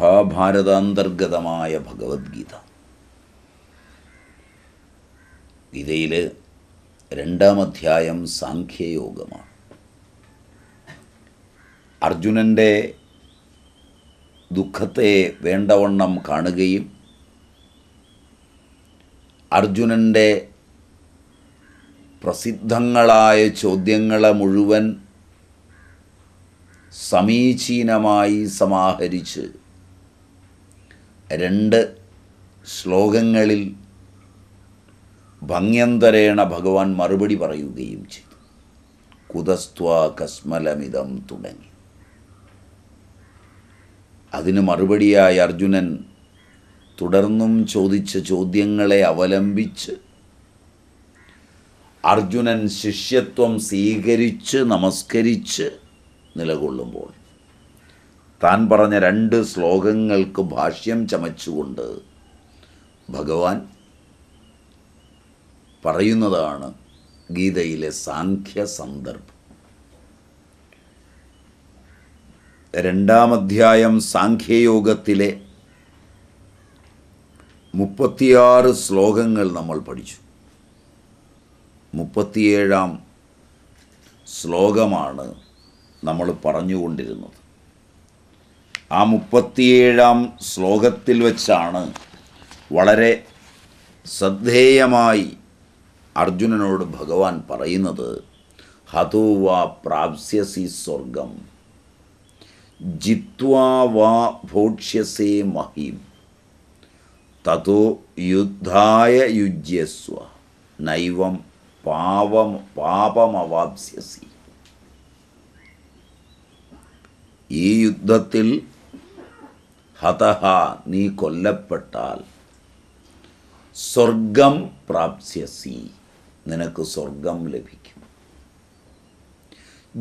മഹാഭാരതാന്തർഗതമായ ഭഗവത്ഗീത ഗീതയിൽ രണ്ടാം അധ്യായം സാഖ്യയോഗമാണ് അർജുനൻ്റെ ദുഃഖത്തെ വേണ്ടവണ്ണം കാണുകയും അർജുനൻ്റെ പ്രസിദ്ധങ്ങളായ ചോദ്യങ്ങളെ മുഴുവൻ സമീചീനമായി സമാഹരിച്ച് രണ്ട് ശ്ലോകങ്ങളിൽ ഭംഗ്യന്തരേണ ഭഗവാൻ മറുപടി പറയുകയും ചെയ്തു കുതസ്ത്വ കസ്മലമിതം തുടങ്ങി അതിന് മറുപടിയായി അർജുനൻ തുടർന്നും ചോദിച്ച ചോദ്യങ്ങളെ അവലംബിച്ച് അർജുനൻ ശിഷ്യത്വം സ്വീകരിച്ച് നമസ്കരിച്ച് നിലകൊള്ളുമ്പോൾ താൻ പറഞ്ഞ രണ്ട് ശ്ലോകങ്ങൾക്ക് ഭാഷ്യം ചമച്ചുകൊണ്ട് ഭഗവാൻ പറയുന്നതാണ് ഗീതയിലെ സാഖ്യ സന്ദർഭം രണ്ടാം സാഖ്യയോഗത്തിലെ മുപ്പത്തിയാറ് ശ്ലോകങ്ങൾ നമ്മൾ പഠിച്ചു മുപ്പത്തിയേഴാം ശ്ലോകമാണ് നമ്മൾ പറഞ്ഞുകൊണ്ടിരുന്നത് ആ മുപ്പത്തിയേഴാം ശ്ലോകത്തിൽ വച്ചാണ് വളരെ ശ്രദ്ധേയമായി അർജുനനോട് ഭഗവാൻ പറയുന്നത് ഹതോവ പ്രാപ്സ്യസി സ്വർഗം ജിത്വാ ഭോക്ഷ്യസേ മഹീം തതോ യുദ്ധായ യുജ്യസ്വ നൈവം പാവം പാപമവാപ്സ്യസി ഈ യുദ്ധത്തിൽ ഹതഹ നീ കൊല്ലപ്പെട്ടാൽ സ്വർഗം പ്രാപ്സ്യസി നിനക്ക് സ്വർഗം ലഭിക്കും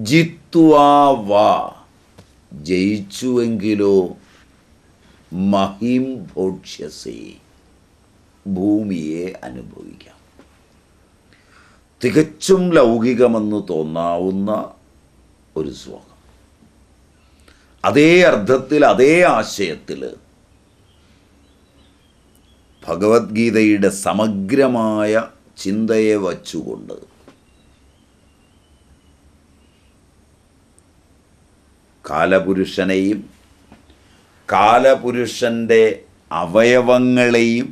ജിത്വാ വാ ജയിച്ചുവെങ്കിലോ മഹിം ഭോക്ഷ്യസി ഭൂമിയെ അനുഭവിക്കാം തികച്ചും ലൗകികമെന്ന് തോന്നാവുന്ന ഒരു ശ്ലോകം അതേ അർത്ഥത്തിൽ അതേ ആശയത്തിൽ ഭഗവത്ഗീതയുടെ സമഗ്രമായ ചിന്തയെ വച്ചുകൊണ്ട് കാലപുരുഷനെയും കാലപുരുഷൻ്റെ അവയവങ്ങളെയും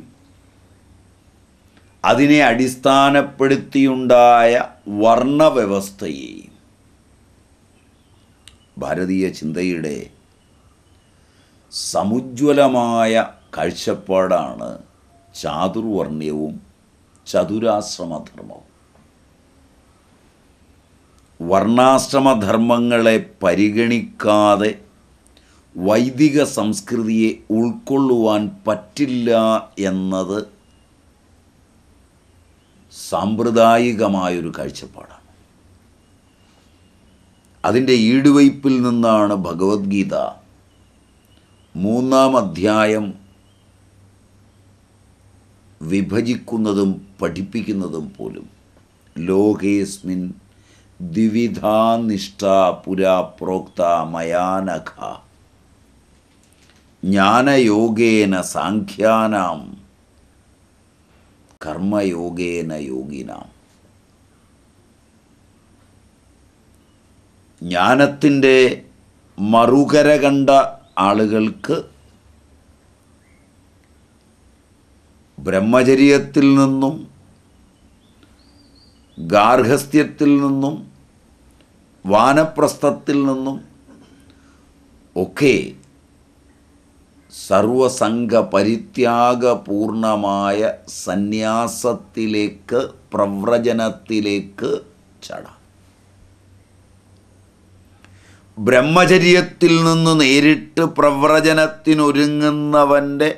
അതിനെ അടിസ്ഥാനപ്പെടുത്തിയുണ്ടായ വർണ്ണവ്യവസ്ഥയെയും ഭാരതീയ ചിന്തയുടെ സമുജ്വലമായ കാഴ്ചപ്പാടാണ് ചാതുർവർണ്ണ്യവും ചതുരാശ്രമധർമ്മവും വർണ്ണാശ്രമധർമ്മങ്ങളെ പരിഗണിക്കാതെ വൈദിക സംസ്കൃതിയെ ഉൾക്കൊള്ളുവാൻ പറ്റില്ല എന്നത് സാമ്പ്രദായികമായൊരു കാഴ്ചപ്പാടാണ് അതിൻ്റെ ഈടുവയ്പിൽ നിന്നാണ് ഭഗവത്ഗീത മൂന്നാം അധ്യായം വിഭജിക്കുന്നതും പഠിപ്പിക്കുന്നതും പോലും ലോകേസ്മിൻ ദ്വിവിധാ നിഷ്ഠ പുരാ പ്രോക്ത മയാനഖ ജ്ഞാനയോഗേന സാഖ്യാനാം കർമ്മയോഗേന യോഗിനാം ജ്ഞാനത്തിൻ്റെ മറുകര കണ്ട ആളുകൾക്ക് ബ്രഹ്മചര്യത്തിൽ നിന്നും ഗാർഹസ്ഥ്യത്തിൽ നിന്നും വാനപ്രസ്ഥത്തിൽ നിന്നും ഒക്കെ സർവസംഘ പരിത്യാഗപൂർണമായ സന്യാസത്തിലേക്ക് പ്രവ്രജനത്തിലേക്ക് ചട ബ്രഹ്മചര്യത്തിൽ നിന്ന് നേരിട്ട് പ്രവ്രചനത്തിനൊരുങ്ങുന്നവൻ്റെ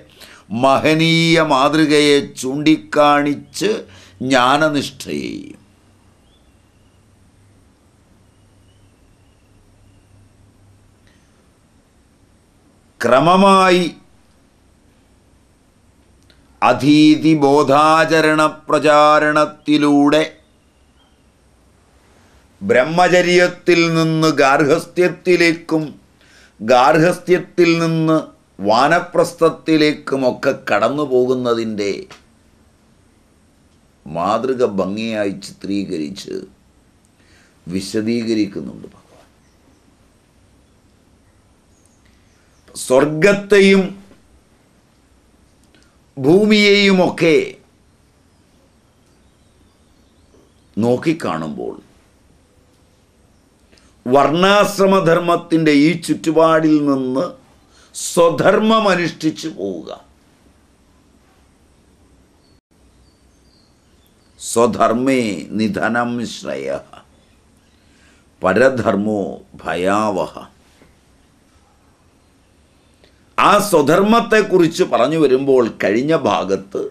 മഹനീയ മാതൃകയെ ചൂണ്ടിക്കാണിച്ച് ജ്ഞാനനിഷ്ഠയെയും ക്രമമായി അതീതി ബോധാചരണ പ്രചാരണത്തിലൂടെ ബ്രഹ്മചര്യത്തിൽ നിന്ന് ഗാർഹസ്ഥ്യത്തിലേക്കും ഗാർഹസ്ഥ്യത്തിൽ നിന്ന് വാനപ്രസ്ഥത്തിലേക്കുമൊക്കെ കടന്നു പോകുന്നതിൻ്റെ മാതൃക ഭംഗിയായി ചിത്രീകരിച്ച് വിശദീകരിക്കുന്നുണ്ട് ഭഗവാൻ സ്വർഗത്തെയും ഭൂമിയെയുമൊക്കെ നോക്കിക്കാണുമ്പോൾ വർണ്ണാശ്രമധർമ്മത്തിൻ്റെ ഈ ചുറ്റുപാടിൽ നിന്ന് സ്വധർമ്മം അനുഷ്ഠിച്ചു പോവുക സ്വധർമ്മേ നിധനം ശ്രേയ പരധർമ്മോ ഭയാവഹ ആ സ്വധർമ്മത്തെക്കുറിച്ച് പറഞ്ഞു വരുമ്പോൾ കഴിഞ്ഞ ഭാഗത്ത്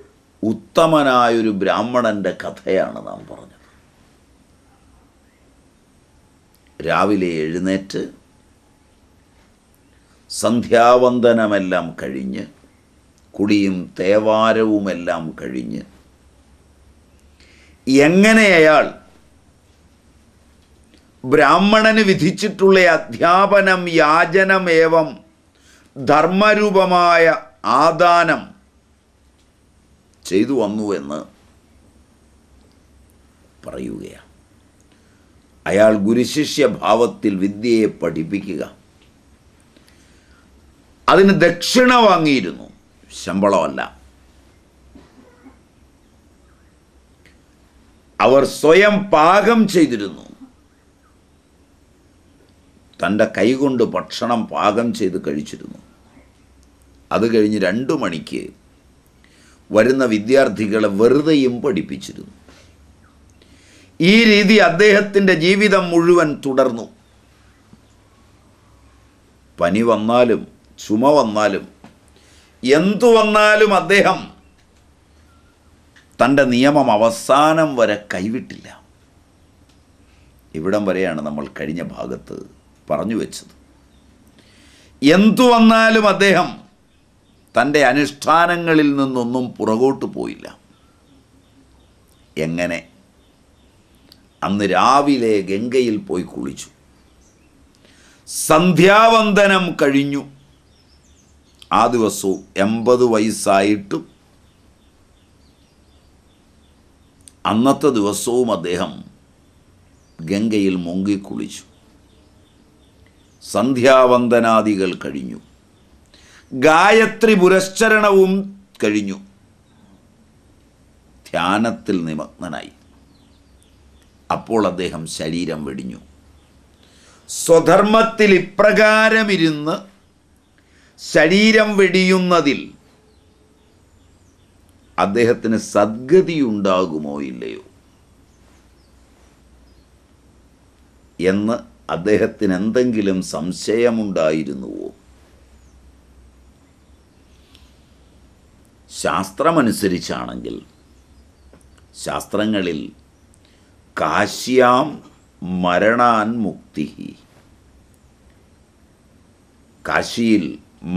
ഉത്തമനായൊരു ബ്രാഹ്മണൻ്റെ കഥയാണ് നാം പറഞ്ഞത് രാവിലെ എഴുന്നേറ്റ് സന്ധ്യാവന്തനമെല്ലാം കഴിഞ്ഞ് കുടിയും തേവാരവുമെല്ലാം കഴിഞ്ഞ് എങ്ങനെ അയാൾ ബ്രാഹ്മണന് വിധിച്ചിട്ടുള്ള അധ്യാപനം യാചനമേവം ധർമ്മരൂപമായ ആദാനം ചെയ്തു വന്നു എന്ന് പറയുകയാണ് അയാൾ ഭാവത്തിൽ വിദ്യയെ പഠിപ്പിക്കുക അതിന് ദക്ഷിണ വാങ്ങിയിരുന്നു ശമ്പളമല്ല അവർ സ്വയം പാകം ചെയ്തിരുന്നു തൻ്റെ കൈകൊണ്ട് ഭക്ഷണം പാകം ചെയ്ത് കഴിച്ചിരുന്നു അത് കഴിഞ്ഞ് രണ്ടു മണിക്ക് വരുന്ന വിദ്യാർത്ഥികളെ വെറുതെയും പഠിപ്പിച്ചിരുന്നു ഈ രീതി അദ്ദേഹത്തിൻ്റെ ജീവിതം മുഴുവൻ തുടർന്നു പനി വന്നാലും ചുമ വന്നാലും എന്തു വന്നാലും അദ്ദേഹം തൻ്റെ നിയമം അവസാനം വരെ കൈവിട്ടില്ല ഇവിടം വരെയാണ് നമ്മൾ കഴിഞ്ഞ ഭാഗത്ത് പറഞ്ഞു വെച്ചത് എന്തു വന്നാലും അദ്ദേഹം തൻ്റെ അനുഷ്ഠാനങ്ങളിൽ നിന്നൊന്നും പുറകോട്ട് പോയില്ല എങ്ങനെ അന്ന് രാവിലെ ഗംഗയിൽ പോയി കുളിച്ചു സന്ധ്യാവന്ദനം കഴിഞ്ഞു ആ ദിവസവും എൺപത് വയസ്സായിട്ടും അന്നത്തെ ദിവസവും അദ്ദേഹം ഗംഗയിൽ മുങ്ങിക്കുളിച്ചു സന്ധ്യാവന്ദനാദികൾ കഴിഞ്ഞു ഗായത്രി പുരസ്ചരണവും കഴിഞ്ഞു ധ്യാനത്തിൽ നിമഗ്നനായി അപ്പോൾ അദ്ദേഹം ശരീരം വെടിഞ്ഞു സ്വധർമ്മത്തിൽ ഇപ്രകാരമിരുന്ന് ശരീരം വെടിയുന്നതിൽ അദ്ദേഹത്തിന് സദ്ഗതി ഉണ്ടാകുമോ ഇല്ലയോ എന്ന് അദ്ദേഹത്തിന് എന്തെങ്കിലും സംശയമുണ്ടായിരുന്നുവോ ശാസ്ത്രമനുസരിച്ചാണെങ്കിൽ ശാസ്ത്രങ്ങളിൽ കാശ്യാം മരണാൻ മുക്തി കാശിയിൽ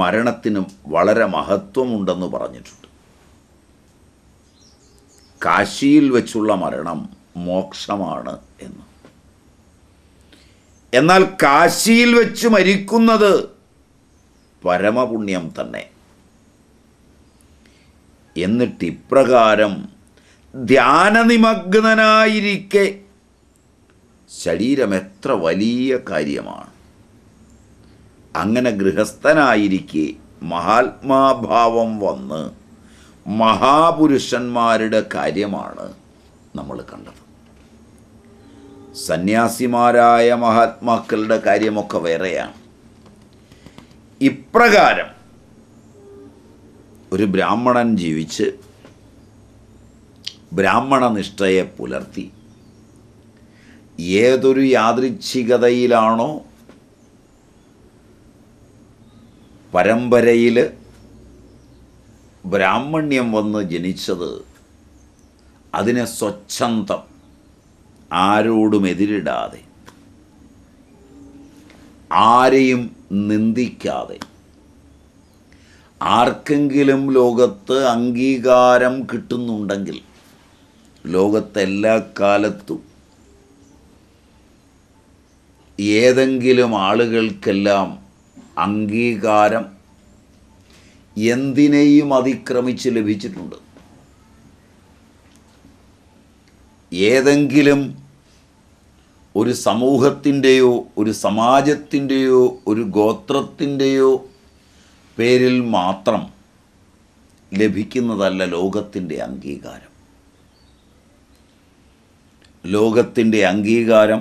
മരണത്തിന് വളരെ മഹത്വമുണ്ടെന്ന് പറഞ്ഞിട്ടുണ്ട് കാശിയിൽ വെച്ചുള്ള മരണം മോക്ഷമാണ് എന്ന് എന്നാൽ കാശിയിൽ വെച്ച് മരിക്കുന്നത് പരമപുണ്യം തന്നെ എന്നിട്ട് ഇപ്രകാരം ധ്യാനനിമഗ്നനായിരിക്കെ ശരീരം എത്ര വലിയ കാര്യമാണ് അങ്ങനെ ഗൃഹസ്ഥനായിരിക്കെ മഹാത്മാഭാവം വന്ന് മഹാപുരുഷന്മാരുടെ കാര്യമാണ് നമ്മൾ കണ്ടത് സന്യാസിമാരായ മഹാത്മാക്കളുടെ കാര്യമൊക്കെ വേറെയാണ് ഇപ്രകാരം ഒരു ബ്രാഹ്മണൻ ജീവിച്ച് ബ്രാഹ്മണനിഷ്ഠയെ പുലർത്തി ഏതൊരു യാദൃച്ഛികതയിലാണോ പരമ്പരയിൽ ബ്രാഹ്മണ്യം വന്ന് ജനിച്ചത് അതിനെ സ്വച്ഛന്തം ആരോടും എതിരിടാതെ ആരെയും നിന്ദിക്കാതെ ആർക്കെങ്കിലും ലോകത്ത് അംഗീകാരം കിട്ടുന്നുണ്ടെങ്കിൽ ലോകത്തെല്ലാ കാലത്തും ഏതെങ്കിലും ആളുകൾക്കെല്ലാം അംഗീകാരം എന്തിനേയും അതിക്രമിച്ച് ലഭിച്ചിട്ടുണ്ട് ഏതെങ്കിലും ഒരു സമൂഹത്തിൻ്റെയോ ഒരു സമാജത്തിൻ്റെയോ ഒരു ഗോത്രത്തിൻ്റെയോ പേരിൽ മാത്രം ലഭിക്കുന്നതല്ല ലോകത്തിൻ്റെ അംഗീകാരം ലോകത്തിൻ്റെ അംഗീകാരം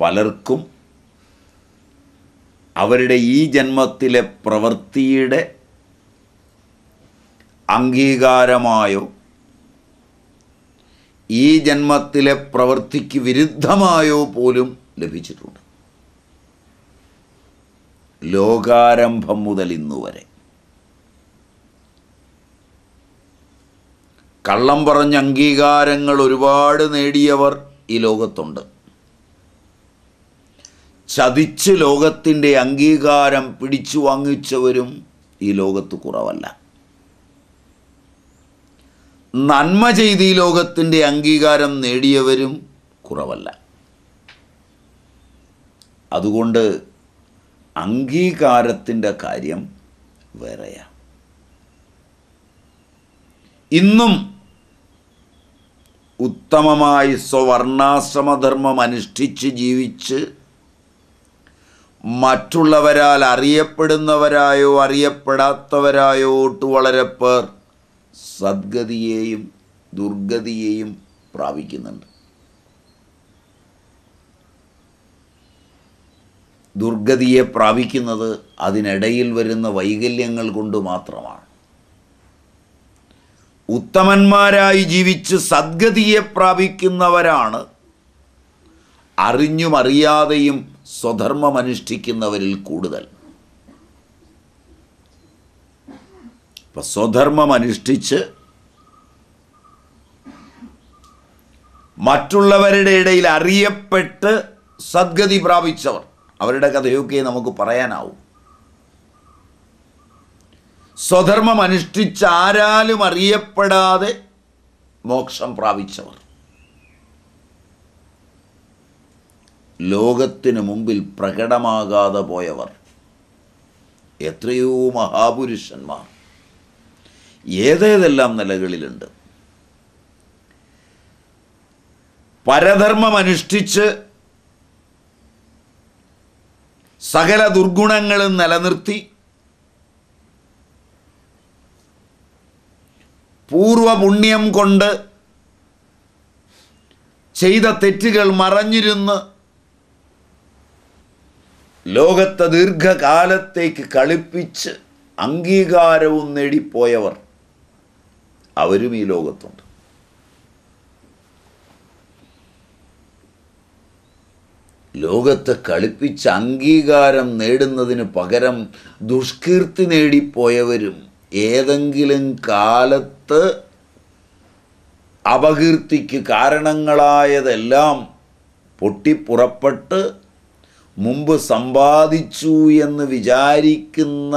പലർക്കും അവരുടെ ഈ ജന്മത്തിലെ പ്രവൃത്തിയുടെ അംഗീകാരമായോ ഈ ജന്മത്തിലെ പ്രവൃത്തിക്ക് വിരുദ്ധമായോ പോലും ലഭിച്ചിട്ടുണ്ട് ലോകാരംഭം മുതൽ ഇന്നുവരെ കള്ളം പറഞ്ഞ് അംഗീകാരങ്ങൾ ഒരുപാട് നേടിയവർ ഈ ലോകത്തുണ്ട് ചതിച്ച് ലോകത്തിൻ്റെ അംഗീകാരം പിടിച്ചു വാങ്ങിച്ചവരും ഈ ലോകത്ത് കുറവല്ല നന്മ ചെയ്ത് ഈ ലോകത്തിൻ്റെ അംഗീകാരം നേടിയവരും കുറവല്ല അതുകൊണ്ട് അംഗീകാരത്തിൻ്റെ കാര്യം വേറെയാണ് ഇന്നും ഉത്തമമായി സ്വവർണാശ്രമധർമ്മം അനുഷ്ഠിച്ച് ജീവിച്ച് മറ്റുള്ളവരാൽ അറിയപ്പെടുന്നവരായോ അറിയപ്പെടാത്തവരായോ ഒട്ട് വളരെ പേർ സദ്ഗതിയെയും ദുർഗതിയെയും പ്രാപിക്കുന്നുണ്ട് ദുർഗതിയെ പ്രാപിക്കുന്നത് അതിനിടയിൽ വരുന്ന വൈകല്യങ്ങൾ കൊണ്ട് മാത്രമാണ് ഉത്തമന്മാരായി ജീവിച്ച് സദ്ഗതിയെ പ്രാപിക്കുന്നവരാണ് അറിഞ്ഞും അറിയാതെയും കൂടുതൽ അപ്പം സ്വധർമ്മമനുഷ്ഠിച്ച് മറ്റുള്ളവരുടെ ഇടയിൽ അറിയപ്പെട്ട് സദ്ഗതി പ്രാപിച്ചവർ അവരുടെ കഥയൊക്കെ നമുക്ക് പറയാനാവും സ്വധർമ്മം അനുഷ്ഠിച്ചാരാലും അറിയപ്പെടാതെ മോക്ഷം പ്രാപിച്ചവർ ലോകത്തിന് മുമ്പിൽ പ്രകടമാകാതെ പോയവർ എത്രയോ മഹാപുരുഷന്മാർ ഏതേതെല്ലാം നിലകളിലുണ്ട് പരധർമ്മം അനുഷ്ഠിച്ച് സകല ദുർഗുണങ്ങളും നിലനിർത്തി പൂർവപുണ്യം കൊണ്ട് ചെയ്ത തെറ്റുകൾ മറഞ്ഞിരുന്ന് ലോകത്തെ ദീർഘകാലത്തേക്ക് കളിപ്പിച്ച് അംഗീകാരവും നേടിപ്പോയവർ അവരും ഈ ലോകത്തുണ്ട് ലോകത്തെ കളിപ്പിച്ച് അംഗീകാരം നേടുന്നതിന് പകരം ദുഷ്കീർത്തി നേടിപ്പോയവരും ഏതെങ്കിലും കാലത്ത് അപകീർത്തിക്ക് കാരണങ്ങളായതെല്ലാം പൊട്ടിപ്പുറപ്പെട്ട് മുമ്പ് സമ്പാദിച്ചു എന്ന് വിചാരിക്കുന്ന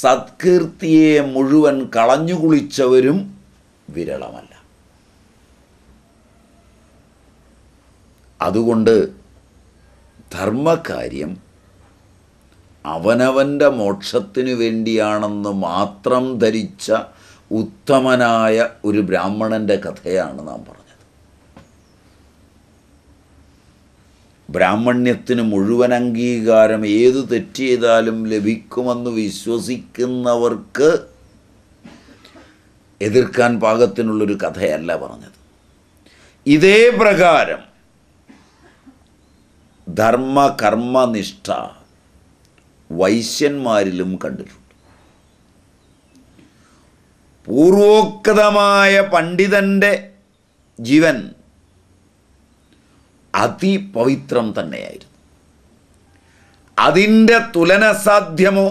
സത്കീർത്തിയെ മുഴുവൻ കളഞ്ഞുകുളിച്ചവരും കുളിച്ചവരും വിരളമല്ല അതുകൊണ്ട് ധർമ്മകാര്യം അവനവൻ്റെ മോക്ഷത്തിനു വേണ്ടിയാണെന്ന് മാത്രം ധരിച്ച ഉത്തമനായ ഒരു ബ്രാഹ്മണൻ്റെ കഥയാണ് നാം പറഞ്ഞത് ബ്രാഹ്മണ്യത്തിന് മുഴുവൻ അംഗീകാരം ഏത് തെറ്റ് ചെയ്താലും ലഭിക്കുമെന്ന് വിശ്വസിക്കുന്നവർക്ക് എതിർക്കാൻ പാകത്തിനുള്ളൊരു കഥയല്ല പറഞ്ഞത് ഇതേ പ്രകാരം ധർമ്മ കർമ്മനിഷ്ഠ വൈശ്യന്മാരിലും കണ്ടിട്ടുണ്ട് പൂർവോക്തമായ പണ്ഡിതൻ്റെ ജീവൻ അതിപവിത്രം തന്നെയായിരുന്നു അതിൻ്റെ തുലനസാധ്യമോ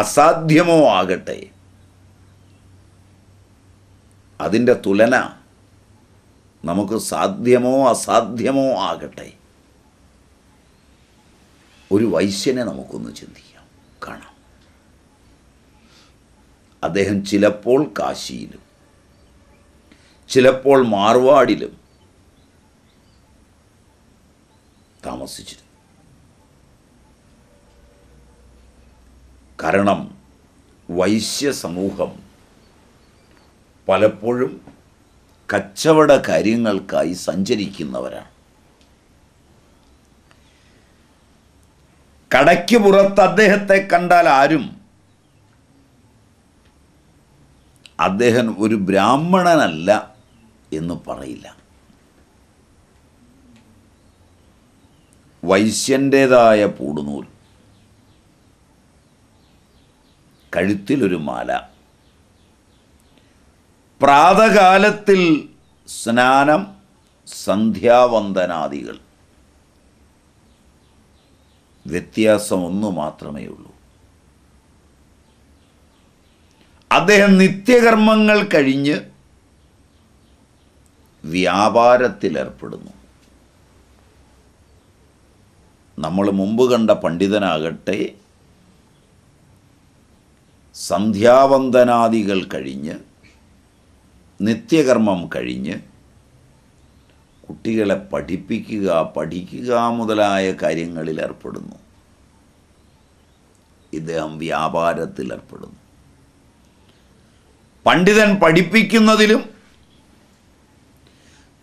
അസാധ്യമോ ആകട്ടെ അതിൻ്റെ തുലന നമുക്ക് സാധ്യമോ അസാധ്യമോ ആകട്ടെ ഒരു വൈശ്യനെ നമുക്കൊന്ന് ചിന്തിക്കാം കാണാം അദ്ദേഹം ചിലപ്പോൾ കാശിയിലും ചിലപ്പോൾ മാർവാടിലും താമസിച്ചിരുന്നു കാരണം വൈശ്യ സമൂഹം പലപ്പോഴും കച്ചവട കാര്യങ്ങൾക്കായി സഞ്ചരിക്കുന്നവരാണ് കടയ്ക്ക് പുറത്ത് അദ്ദേഹത്തെ കണ്ടാൽ ആരും അദ്ദേഹം ഒരു ബ്രാഹ്മണനല്ല എന്ന് പറയില്ല വൈശ്യൻ്റേതായ പൂടുനൂൽ കഴുത്തിലൊരു മാല പ്രാതകാലത്തിൽ സ്നാനം സന്ധ്യാവന്ദനാദികൾ വ്യത്യാസമൊന്നു ഒന്ന് മാത്രമേ ഉള്ളൂ അദ്ദേഹം നിത്യകർമ്മങ്ങൾ കഴിഞ്ഞ് വ്യാപാരത്തിലേർപ്പെടുന്നു നമ്മൾ മുമ്പ് കണ്ട പണ്ഡിതനാകട്ടെ സന്ധ്യാവന്ദനാദികൾ കഴിഞ്ഞ് നിത്യകർമ്മം കഴിഞ്ഞ് കുട്ടികളെ പഠിപ്പിക്കുക പഠിക്കുക മുതലായ കാര്യങ്ങളിൽ ഏർപ്പെടുന്നു ഇദ്ദേഹം വ്യാപാരത്തിലേർപ്പെടുന്നു പണ്ഡിതൻ പഠിപ്പിക്കുന്നതിലും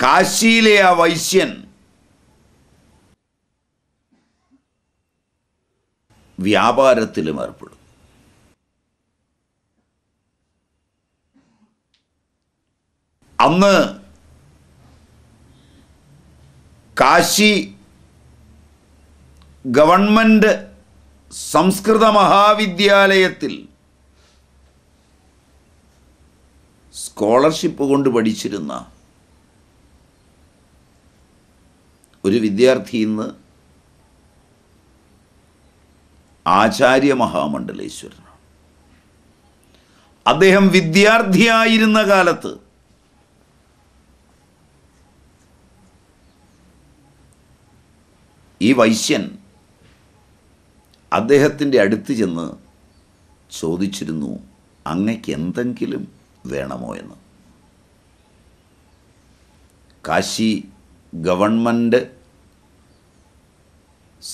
കാശിയിലെ ആ വൈശ്യൻ വ്യാപാരത്തിലും ഏർപ്പെടും അന്ന് കാശി ഗവൺമെൻറ് സംസ്കൃത മഹാവിദ്യാലയത്തിൽ സ്കോളർഷിപ്പ് കൊണ്ട് പഠിച്ചിരുന്ന ഒരു വിദ്യാർത്ഥി ഇന്ന് ആചാര്യ മഹാമണ്ഡലേശ്വരനാണ് അദ്ദേഹം വിദ്യാർത്ഥിയായിരുന്ന കാലത്ത് ഈ വൈശ്യൻ അദ്ദേഹത്തിൻ്റെ അടുത്ത് ചെന്ന് ചോദിച്ചിരുന്നു അങ്ങയ്ക്ക് എന്തെങ്കിലും വേണമോ എന്ന് കാശി ഗവൺമെൻറ്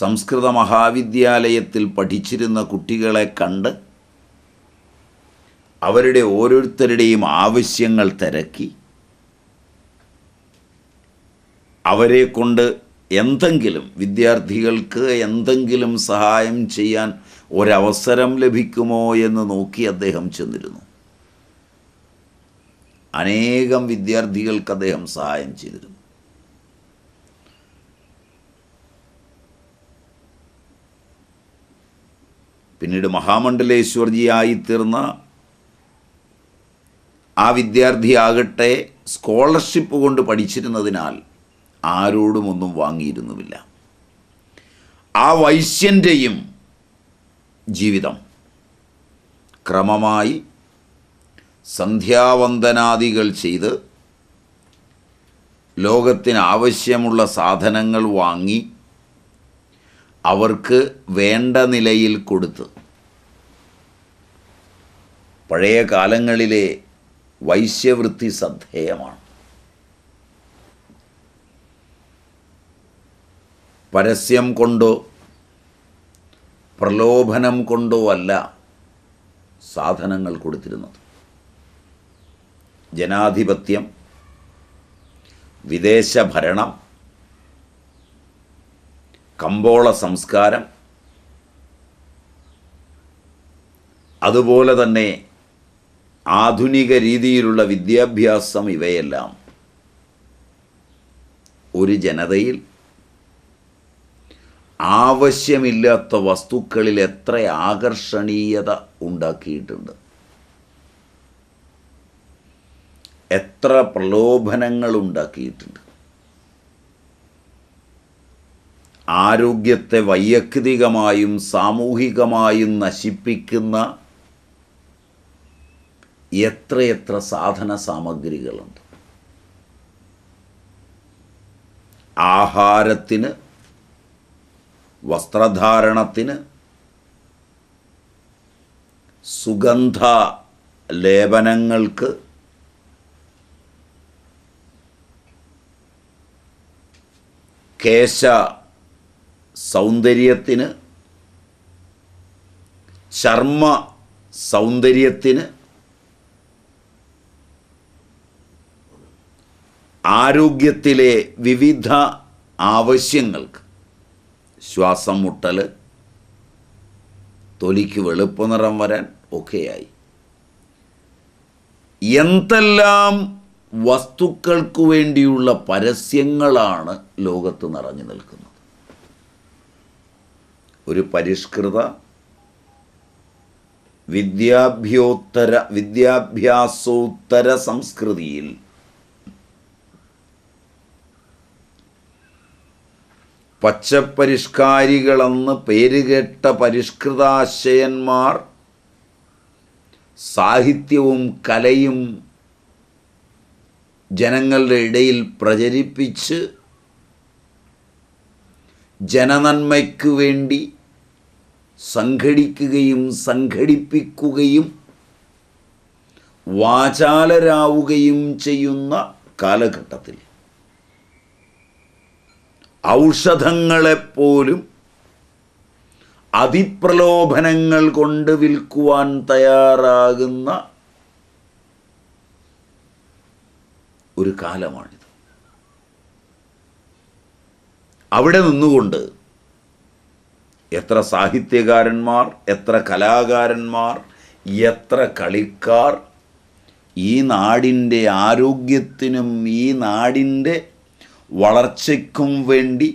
സംസ്കൃത മഹാവിദ്യാലയത്തിൽ പഠിച്ചിരുന്ന കുട്ടികളെ കണ്ട് അവരുടെ ഓരോരുത്തരുടെയും ആവശ്യങ്ങൾ തിരക്കി അവരെ കൊണ്ട് എന്തെങ്കിലും വിദ്യാർത്ഥികൾക്ക് എന്തെങ്കിലും സഹായം ചെയ്യാൻ ഒരവസരം ലഭിക്കുമോ എന്ന് നോക്കി അദ്ദേഹം ചെന്നിരുന്നു അനേകം വിദ്യാർത്ഥികൾക്ക് അദ്ദേഹം സഹായം ചെയ്തിരുന്നു പിന്നീട് തീർന്ന ആ വിദ്യാർത്ഥിയാകട്ടെ സ്കോളർഷിപ്പ് കൊണ്ട് പഠിച്ചിരുന്നതിനാൽ ആരോടും ഒന്നും വാങ്ങിയിരുന്നുമില്ല ആ വൈശ്യൻ്റെയും ജീവിതം ക്രമമായി സന്ധ്യാവന്ദനാദികൾ ചെയ്ത് ലോകത്തിന് ആവശ്യമുള്ള സാധനങ്ങൾ വാങ്ങി അവർക്ക് വേണ്ട നിലയിൽ കൊടുത്ത് പഴയ കാലങ്ങളിലെ വൈശ്യവൃത്തി ശ്രദ്ധേയമാണ് പരസ്യം കൊണ്ടോ പ്രലോഭനം കൊണ്ടോ അല്ല സാധനങ്ങൾ കൊടുത്തിരുന്നത് ജനാധിപത്യം വിദേശഭരണം കമ്പോള സംസ്കാരം അതുപോലെ തന്നെ ആധുനിക രീതിയിലുള്ള വിദ്യാഭ്യാസം ഇവയെല്ലാം ഒരു ജനതയിൽ ആവശ്യമില്ലാത്ത വസ്തുക്കളിൽ എത്ര ആകർഷണീയത ഉണ്ടാക്കിയിട്ടുണ്ട് എത്ര പ്രലോഭനങ്ങൾ ഉണ്ടാക്കിയിട്ടുണ്ട് ആരോഗ്യത്തെ വൈയക്തികമായും സാമൂഹികമായും നശിപ്പിക്കുന്ന എത്രയെത്ര സാധന സാമഗ്രികളുണ്ട് ആഹാരത്തിന് വസ്ത്രധാരണത്തിന് സുഗന്ധ ലേപനങ്ങൾക്ക് കേശ സൗന്ദര്യത്തിന് ചർമ്മ സൗന്ദര്യത്തിന് ആരോഗ്യത്തിലെ വിവിധ ആവശ്യങ്ങൾക്ക് ശ്വാസം മുട്ടൽ തൊലിക്ക് വെളുപ്പ് നിറം വരാൻ ഒക്കെയായി എന്തെല്ലാം വസ്തുക്കൾക്ക് വേണ്ടിയുള്ള പരസ്യങ്ങളാണ് ലോകത്ത് നിറഞ്ഞു നിൽക്കുന്നത് ഒരു പരിഷ്കൃത വിദ്യാഭ്യോത്തര വിദ്യാഭ്യാസോത്തര സംസ്കൃതിയിൽ പച്ചപ്പരിഷ്കാരികളെന്ന് പേരുകേട്ട പരിഷ്കൃതാശയന്മാർ സാഹിത്യവും കലയും ജനങ്ങളുടെ ഇടയിൽ പ്രചരിപ്പിച്ച് ജനനന്മയ്ക്ക് വേണ്ടി സംഘടിക്കുകയും സംഘടിപ്പിക്കുകയും വാചാലരാവുകയും ചെയ്യുന്ന കാലഘട്ടത്തിൽ ഔഷധങ്ങളെപ്പോലും അതിപ്രലോഭനങ്ങൾ കൊണ്ട് വിൽക്കുവാൻ തയ്യാറാകുന്ന ഒരു കാലമാണിത് അവിടെ നിന്നുകൊണ്ട് എത്ര സാഹിത്യകാരന്മാർ എത്ര കലാകാരന്മാർ എത്ര കളിക്കാർ ഈ നാടിൻ്റെ ആരോഗ്യത്തിനും ഈ നാടിൻ്റെ വളർച്ചയ്ക്കും വേണ്ടി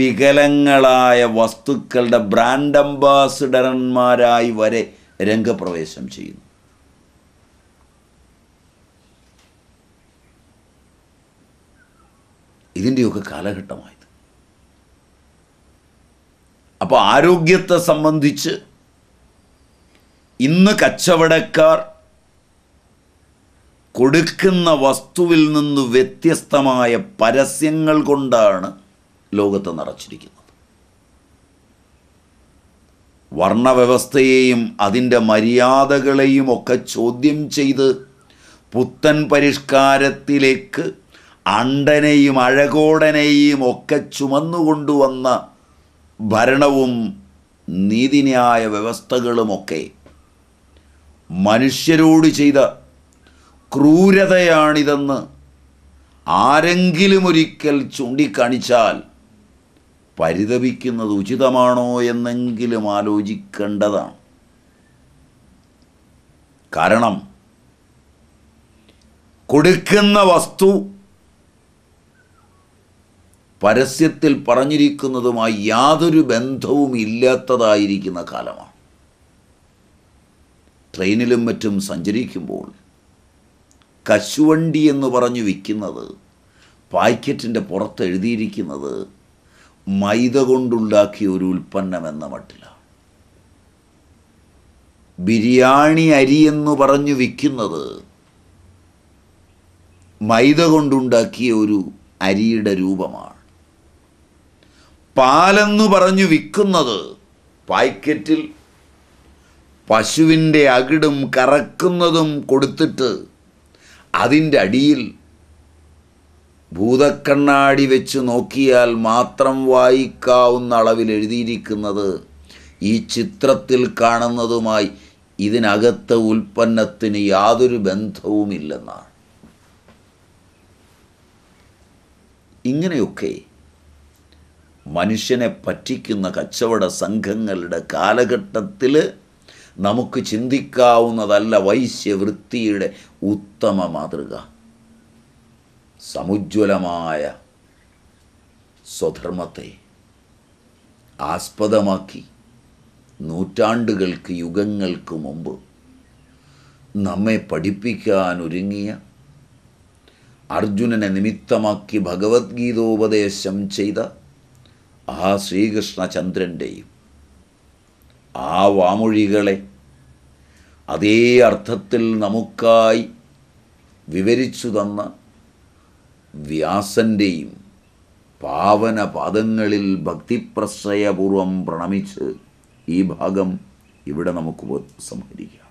വികലങ്ങളായ വസ്തുക്കളുടെ ബ്രാൻഡ് അംബാസിഡറന്മാരായി വരെ രംഗപ്രവേശം ചെയ്യുന്നു ഇതിൻ്റെയൊക്കെ കാലഘട്ടമായത് അപ്പോൾ ആരോഗ്യത്തെ സംബന്ധിച്ച് ഇന്ന് കച്ചവടക്കാർ കൊടുക്കുന്ന വസ്തുവിൽ നിന്ന് വ്യത്യസ്തമായ പരസ്യങ്ങൾ കൊണ്ടാണ് ലോകത്ത് നിറച്ചിരിക്കുന്നത് വർണ്ണവ്യവസ്ഥയെയും അതിൻ്റെ മര്യാദകളെയും ഒക്കെ ചോദ്യം ചെയ്ത് പുത്തൻ പരിഷ്കാരത്തിലേക്ക് അണ്ടനെയും അഴകോടനെയും ഒക്കെ ചുമന്നുകൊണ്ടുവന്ന ഭരണവും നീതിന്യായ വ്യവസ്ഥകളുമൊക്കെ മനുഷ്യരോട് ചെയ്ത ക്രൂരതയാണിതെന്ന് ആരെങ്കിലും ഒരിക്കൽ ചൂണ്ടിക്കാണിച്ചാൽ പരിതപിക്കുന്നത് ഉചിതമാണോ എന്നെങ്കിലും ആലോചിക്കേണ്ടതാണ് കാരണം കൊടുക്കുന്ന വസ്തു പരസ്യത്തിൽ പറഞ്ഞിരിക്കുന്നതുമായി യാതൊരു ബന്ധവും ഇല്ലാത്തതായിരിക്കുന്ന കാലമാണ് ട്രെയിനിലും മറ്റും സഞ്ചരിക്കുമ്പോൾ കശുവണ്ടി എന്ന് പറഞ്ഞു വിൽക്കുന്നത് പാക്കറ്റിൻ്റെ പുറത്ത് എഴുതിയിരിക്കുന്നത് മൈദ കൊണ്ടുണ്ടാക്കിയ ഒരു ഉൽപ്പന്നമെന്ന മട്ടിലാണ് ബിരിയാണി അരി എന്ന് പറഞ്ഞു വിൽക്കുന്നത് മൈദ കൊണ്ടുണ്ടാക്കിയ ഒരു അരിയുടെ രൂപമാണ് പാലെന്നു പറഞ്ഞു വിൽക്കുന്നത് പായ്ക്കറ്റിൽ പശുവിൻ്റെ അകിടും കറക്കുന്നതും കൊടുത്തിട്ട് അതിൻ്റെ അടിയിൽ ഭൂതക്കണ്ണാടി വെച്ച് നോക്കിയാൽ മാത്രം വായിക്കാവുന്ന അളവിൽ എഴുതിയിരിക്കുന്നത് ഈ ചിത്രത്തിൽ കാണുന്നതുമായി ഇതിനകത്ത് ഉൽപ്പന്നത്തിന് യാതൊരു ബന്ധവുമില്ലെന്നാണ് ഇങ്ങനെയൊക്കെ മനുഷ്യനെ പറ്റിക്കുന്ന കച്ചവട സംഘങ്ങളുടെ കാലഘട്ടത്തിൽ നമുക്ക് ചിന്തിക്കാവുന്നതല്ല വൈശ്യവൃത്തിയുടെ ഉത്തമ മാതൃക സമുജ്വലമായ സ്വധർമ്മത്തെ ആസ്പദമാക്കി നൂറ്റാണ്ടുകൾക്ക് യുഗങ്ങൾക്ക് മുമ്പ് നമ്മെ പഠിപ്പിക്കാൻ ഒരുങ്ങിയ അർജുനനെ നിമിത്തമാക്കി ഭഗവത്ഗീതോപദേശം ചെയ്ത ആ ശ്രീകൃഷ്ണചന്ദ്രൻ്റെയും ആ വാമൊഴികളെ അതേ അർത്ഥത്തിൽ നമുക്കായി വിവരിച്ചു തന്ന വ്യാസൻ്റെയും പാവന പാദങ്ങളിൽ ഭക്തിപ്രശ്രയപൂർവം പ്രണമിച്ച് ഈ ഭാഗം ഇവിടെ നമുക്ക് സംഹരിക്കാം